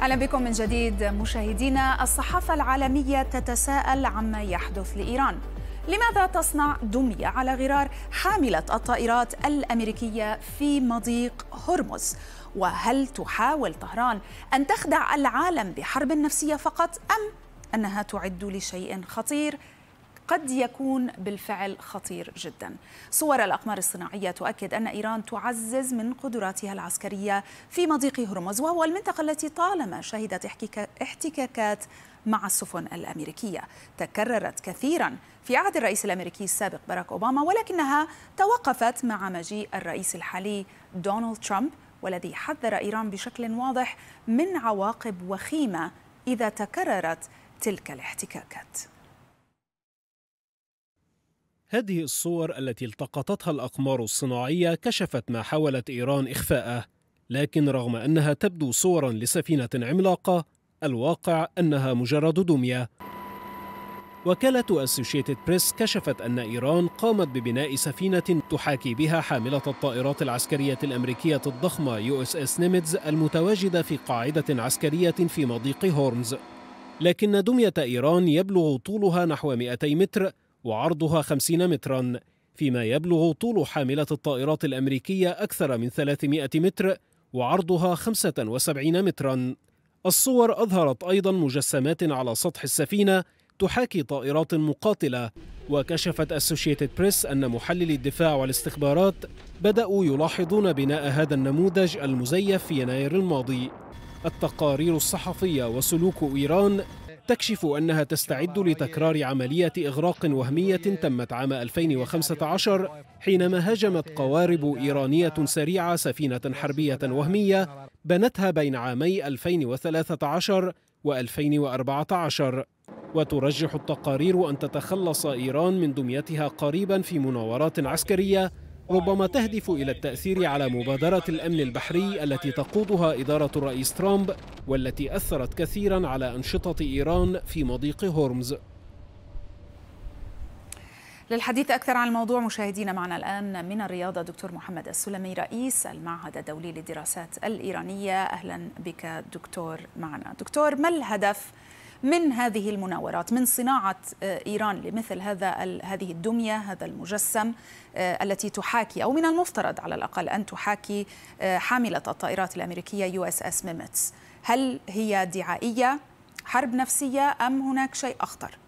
اهلا بكم من جديد مشاهدينا الصحافه العالميه تتساءل عما يحدث لايران لماذا تصنع دميه على غرار حامله الطائرات الامريكيه في مضيق هرمز وهل تحاول طهران ان تخدع العالم بحرب نفسيه فقط ام انها تعد لشيء خطير قد يكون بالفعل خطير جدا صور الأقمار الصناعية تؤكد أن إيران تعزز من قدراتها العسكرية في مضيق هرمز وهو المنطقة التي طالما شهدت احتكاكات مع السفن الأمريكية تكررت كثيرا في عهد الرئيس الأمريكي السابق باراك أوباما ولكنها توقفت مع مجيء الرئيس الحالي دونالد ترامب والذي حذر إيران بشكل واضح من عواقب وخيمة إذا تكررت تلك الاحتكاكات هذه الصور التي التقطتها الأقمار الصناعية كشفت ما حاولت إيران إخفاءه لكن رغم أنها تبدو صورا لسفينة عملاقة الواقع أنها مجرد دمية وكالة أسوشيتد بريس كشفت أن إيران قامت ببناء سفينة تحاكي بها حاملة الطائرات العسكرية الأمريكية الضخمة يو اس اس نيمتز المتواجدة في قاعدة عسكرية في مضيق هورمز لكن دمية إيران يبلغ طولها نحو 200 متر وعرضها 50 مترا فيما يبلغ طول حاملة الطائرات الأمريكية أكثر من 300 متر وعرضها 75 مترا الصور أظهرت أيضا مجسمات على سطح السفينة تحاكي طائرات مقاتلة وكشفت أسوشيتد بريس أن محللي الدفاع والاستخبارات بدأوا يلاحظون بناء هذا النموذج المزيف في يناير الماضي التقارير الصحفية وسلوك إيران تكشف أنها تستعد لتكرار عملية إغراق وهمية تمت عام 2015 حينما هاجمت قوارب إيرانية سريعة سفينة حربية وهمية بنتها بين عامي 2013 و 2014 وترجح التقارير أن تتخلص إيران من دميتها قريبا في مناورات عسكرية ربما تهدف إلى التأثير على مبادرة الأمن البحري التي تقودها إدارة الرئيس ترامب والتي أثرت كثيرا على أنشطة إيران في مضيق هرمز للحديث أكثر عن الموضوع مشاهدينا معنا الآن من الرياضة دكتور محمد السلمي رئيس المعهد الدولي للدراسات الإيرانية أهلا بك دكتور معنا دكتور ما الهدف من هذه المناورات من صناعة آه، إيران لمثل هذا هذه الدمية هذا المجسم آه، التي تحاكي أو من المفترض على الأقل أن تحاكي آه، حاملة الطائرات الأمريكية يو اس اس ميمتس هل هي دعائية حرب نفسية أم هناك شيء أخطر؟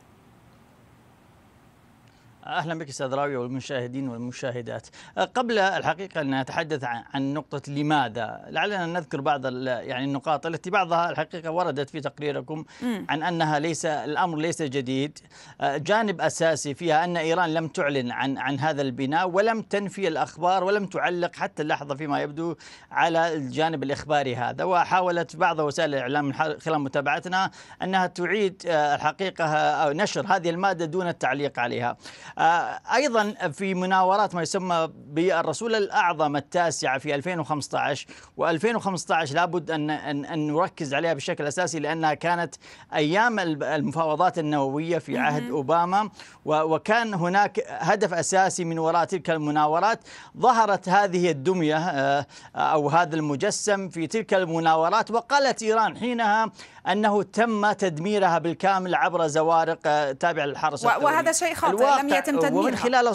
اهلا بك استاذ راوي والمشاهدين والمشاهدات. أه، قبل الحقيقه ان نتحدث عن نقطه لماذا، لعلنا نذكر بعض يعني النقاط التي بعضها الحقيقه وردت في تقريركم عن انها ليس الامر ليس جديد. أه، جانب اساسي فيها ان ايران لم تعلن عن عن هذا البناء ولم تنفي الاخبار ولم تعلق حتى اللحظه فيما يبدو على الجانب الاخباري هذا، وحاولت بعض وسائل الاعلام خلال متابعتنا انها تعيد أه، الحقيقه او نشر هذه الماده دون التعليق عليها. آه، أيضا في مناورات ما يسمى بالرسول الأعظم التاسعة في 2015 و2015 لابد أن, أن, أن نركز عليها بشكل أساسي لأنها كانت أيام المفاوضات النووية في عهد أوباما وكان هناك هدف أساسي من وراء تلك المناورات ظهرت هذه الدمية آه، أو هذا المجسم في تلك المناورات وقالت إيران حينها أنه تم تدميرها بالكامل عبر زوارق آه، تابعة للحرس وهذا شيء خاطئ لم يتم تدميرها ومن خلال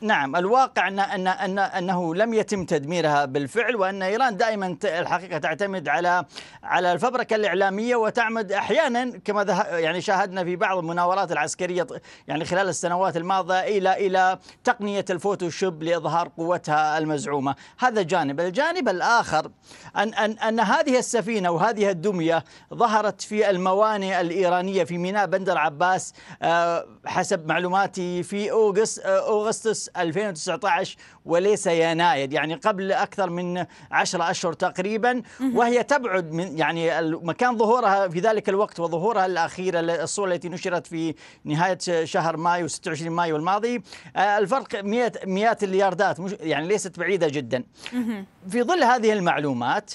نعم الواقع أن أن أن أنه لم يتم تدميرها بالفعل وأن إيران دائما الحقيقة تعتمد على على الفبركة الإعلامية وتعمد أحيانا كما يعني شاهدنا في بعض المناورات العسكرية يعني خلال السنوات الماضية إلى إلى تقنية الفوتوشوب لإظهار قوتها المزعومة هذا جانب الجانب الآخر أن أن أن هذه السفينة وهذه الدمية ظهرت في الموانئ الإيرانية في ميناء بندر عباس آه، حسب معلوماتي في آه، أوغست أوغسطس 2019 وليس يناير يعني قبل أكثر من 10 أشهر تقريبا وهي تبعد من يعني مكان ظهورها في ذلك الوقت وظهورها الاخير الصورة التي نشرت في نهاية شهر مايو 26 مايو الماضي آه، الفرق مئات, مئات اللياردات يعني ليست بعيدة جدا في ظل هذه المعلومات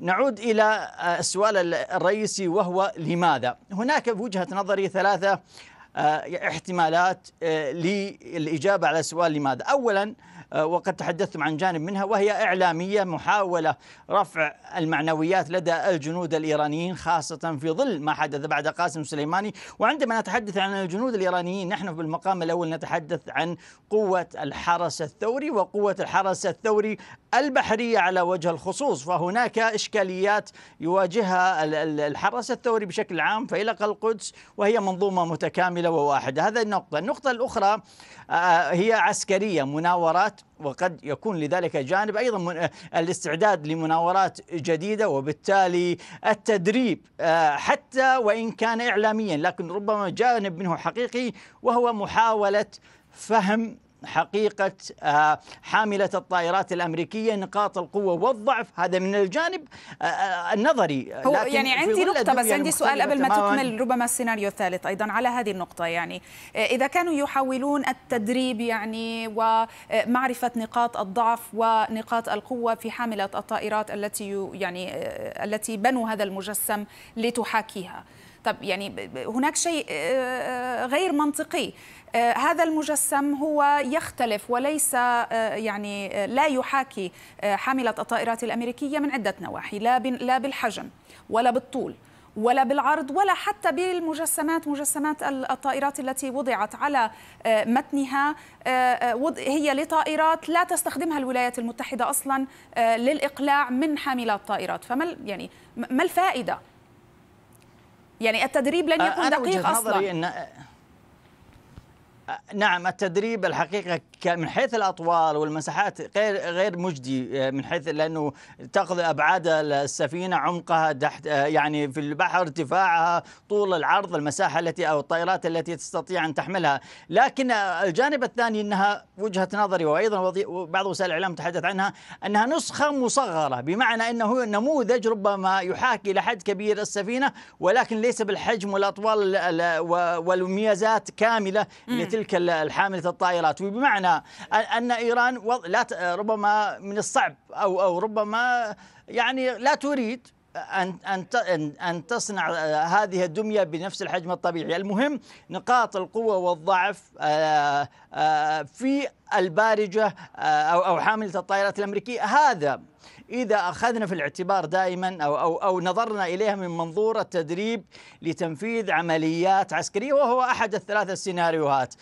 نعود إلى آه، السؤال الرئيسي وهو لماذا؟ هناك في وجهة نظري ثلاثة آه، احتمالات آه، للإجابة على سؤال لماذا أولا آه، وقد تحدثتم عن جانب منها وهي إعلامية محاولة رفع المعنويات لدى الجنود الإيرانيين خاصة في ظل ما حدث بعد قاسم سليماني وعندما نتحدث عن الجنود الإيرانيين نحن في المقام الأول نتحدث عن قوة الحرس الثوري وقوة الحرس الثوري البحرية على وجه الخصوص فهناك إشكاليات يواجهها الحرس الثوري بشكل عام فيلق القدس وهي منظومة متكاملة وواحدة هذا النقطة النقطة الأخرى آه، هي عسكرية مناورات وقد يكون لذلك جانب ايضا آه، الاستعداد لمناورات جديده وبالتالي التدريب آه، حتى وان كان اعلاميا لكن ربما جانب منه حقيقي وهو محاوله فهم حقيقة آه، حاملة الطائرات الأمريكية نقاط القوة والضعف هذا من الجانب آه، آه، النظري هو يعني عندي نقطة بس عندي سؤال قبل ما تكمل ربما السيناريو الثالث أيضا على هذه النقطة يعني إذا كانوا يحاولون التدريب يعني ومعرفة نقاط الضعف ونقاط القوة في حاملة الطائرات التي يعني التي بنوا هذا المجسم لتحاكيها طب يعني هناك شيء غير منطقي آه، هذا المجسم هو يختلف وليس آه، يعني آه، لا يحاكي حاملة الطائرات الأمريكية من عدة نواحي لا بالحجم ولا بالطول ولا بالعرض ولا حتى بالمجسمات مجسمات الطائرات التي وضعت على متنها هي لطائرات لا تستخدمها الولايات المتحدة أصلا للإقلاع من حاملات طائرات فما يعني ما الفائدة يعني التدريب لن يكون دقيق أصلا نعم التدريب الحقيقة من حيث الأطوال والمساحات غير غير مجدي آه، من حيث لأنه تأخذ أبعاد السفينة عمقها تحت آه، يعني في البحر ارتفاعها طول العرض المساحة التي أو الطائرات التي تستطيع أن تحملها لكن آه، الجانب الثاني أنها وجهة نظري وأيضا بعض وسائل الإعلام تحدث عنها أنها نسخة مصغرة بمعنى أنه نموذج ربما يحاكي إلى حد كبير السفينة ولكن ليس بالحجم والأطوال والميزات كاملة التي تلك الحاملة الطائرات وبمعنى أن إيران لا ربما من الصعب أو أو ربما يعني لا تريد أن أن أن تصنع هذه الدمية بنفس الحجم الطبيعي، المهم نقاط القوة والضعف آه، آه، في البارجة آه، أو حاملة الطائرات الأمريكية هذا إذا أخذنا في الاعتبار دائما أو, أو, أو نظرنا إليها من منظور التدريب لتنفيذ عمليات عسكرية وهو أحد الثلاثة السيناريوهات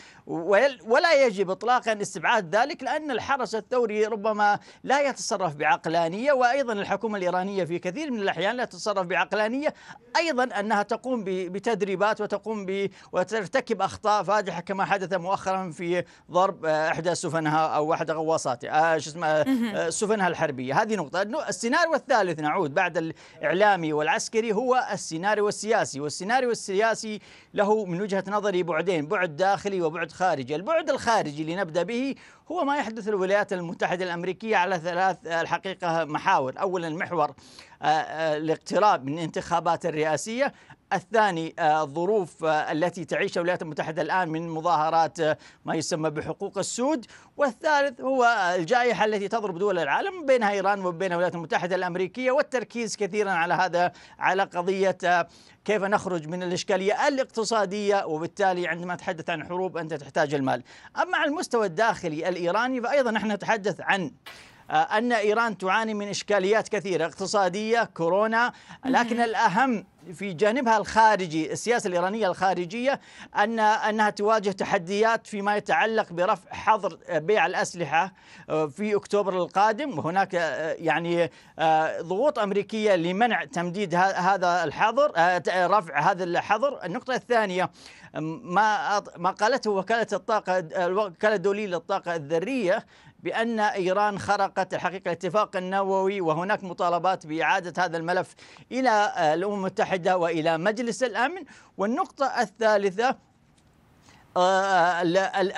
ولا يجب إطلاقا استبعاد ذلك لأن الحرس الثوري ربما لا يتصرف بعقلانية وأيضا الحكومة الإيرانية في كثير من الأحيان لا تتصرف بعقلانية أيضا أنها تقوم بتدريبات وتقوم وترتكب أخطاء فادحة كما حدث مؤخرا في ضرب آه، إحدى سفنها او واحدة غواصاتها آه شو اسمه آه، آه، سفنها الحربيه هذه نقطه السيناريو الثالث نعود بعد الاعلامي والعسكري هو السيناريو السياسي والسيناريو السياسي له من وجهه نظري بعدين بعد داخلي وبعد خارجي البعد الخارجي اللي نبدا به هو ما يحدث الولايات المتحده الامريكيه على ثلاث آه، الحقيقه محاور اولا محور الاقتراب من الانتخابات الرئاسيه الثاني آه، الظروف آه، التي تعيشها الولايات المتحدة الآن من مظاهرات آه، ما يسمى بحقوق السود والثالث هو الجائحة التي تضرب دول العالم بينها إيران وبين الولايات المتحدة الأمريكية والتركيز كثيرا على هذا على قضية كيف نخرج من الإشكالية الاقتصادية وبالتالي عندما تحدث عن حروب أنت تحتاج المال أما على المستوى الداخلي الإيراني فأيضا نحن نتحدث عن أن إيران تعاني من إشكاليات كثيرة اقتصادية كورونا لكن الأهم في جانبها الخارجي السياسة الإيرانية الخارجية أن أنها تواجه تحديات فيما يتعلق برفع حظر بيع الأسلحة آه، في أكتوبر القادم وهناك آه، يعني آه، ضغوط أمريكية لمنع تمديد هذا الحظر رفع هذا الحظر النقطة الثانية ما ما قالته وكالة الطاقة الوكالة الدولية للطاقة الذرية بأن إيران خرقت الحقيقة الاتفاق النووي وهناك مطالبات بإعادة هذا الملف إلى الأمم المتحدة وإلى مجلس الأمن والنقطة الثالثة آه،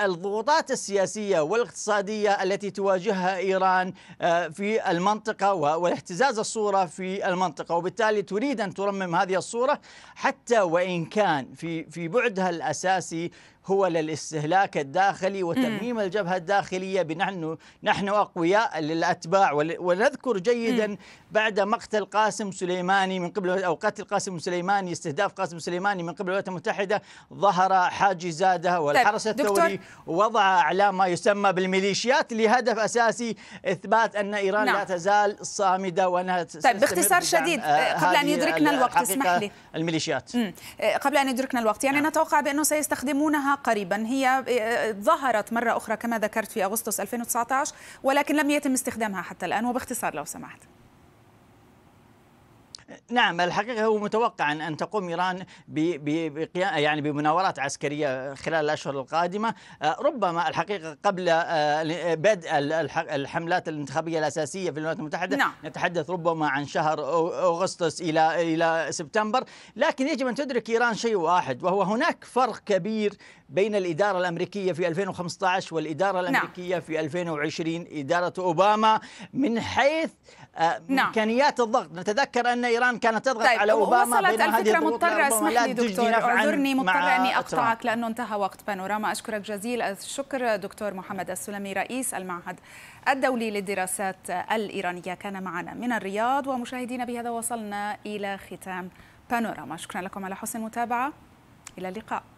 الضغوطات السياسية والاقتصادية التي تواجهها إيران آه، في المنطقة والاهتزاز الصورة في المنطقة وبالتالي تريد أن ترمم هذه الصورة حتى وإن كان في في بعدها الأساسي هو للاستهلاك الداخلي وترميم الجبهة الداخلية بنحن نحن أقوياء للأتباع ونذكر جيدا بعد مقتل قاسم سليماني من قبل أو قتل قاسم سليماني استهداف قاسم سليماني من قبل الولايات المتحدة ظهر حاجي زاده والحرس طيب، الثوري وضع أعلام ما يسمى بالميليشيات لهدف أساسي إثبات أن إيران نعم. لا تزال صامدة وأنها طيب باختصار شديد قبل أن يدركنا الوقت اسمح لي الميليشيات آه، قبل أن يدركنا الوقت يعني نعم. نتوقع بأنه سيستخدمونها قريبا هي آه، ظهرت مرة أخرى كما ذكرت في أغسطس 2019 ولكن لم يتم استخدامها حتى الآن وباختصار لو سمحت نعم الحقيقة هو متوقع أن تقوم إيران يعني بمناورات عسكرية خلال الأشهر القادمة آه، ربما الحقيقة قبل آه، بدء الحملات الانتخابية الأساسية في الولايات المتحدة نعم. نتحدث ربما عن شهر أغسطس إلى إلى سبتمبر لكن يجب أن تدرك إيران شيء واحد وهو هناك فرق كبير بين الإدارة الأمريكية في 2015 والإدارة نعم. الأمريكية نعم. في 2020 إدارة أوباما من حيث آه، نعم. امكانيات الضغط نتذكر ان ايران كانت تضغط طيب. على اوباما وصلت الفكره مضطره اسمح لي دكتور اعذرني مضطره اني اقطعك لانه انتهى وقت بانوراما اشكرك جزيل الشكر دكتور محمد السلمي رئيس المعهد الدولي للدراسات الايرانيه كان معنا من الرياض ومشاهدينا بهذا وصلنا الى ختام بانوراما شكرا لكم على حسن المتابعه الى اللقاء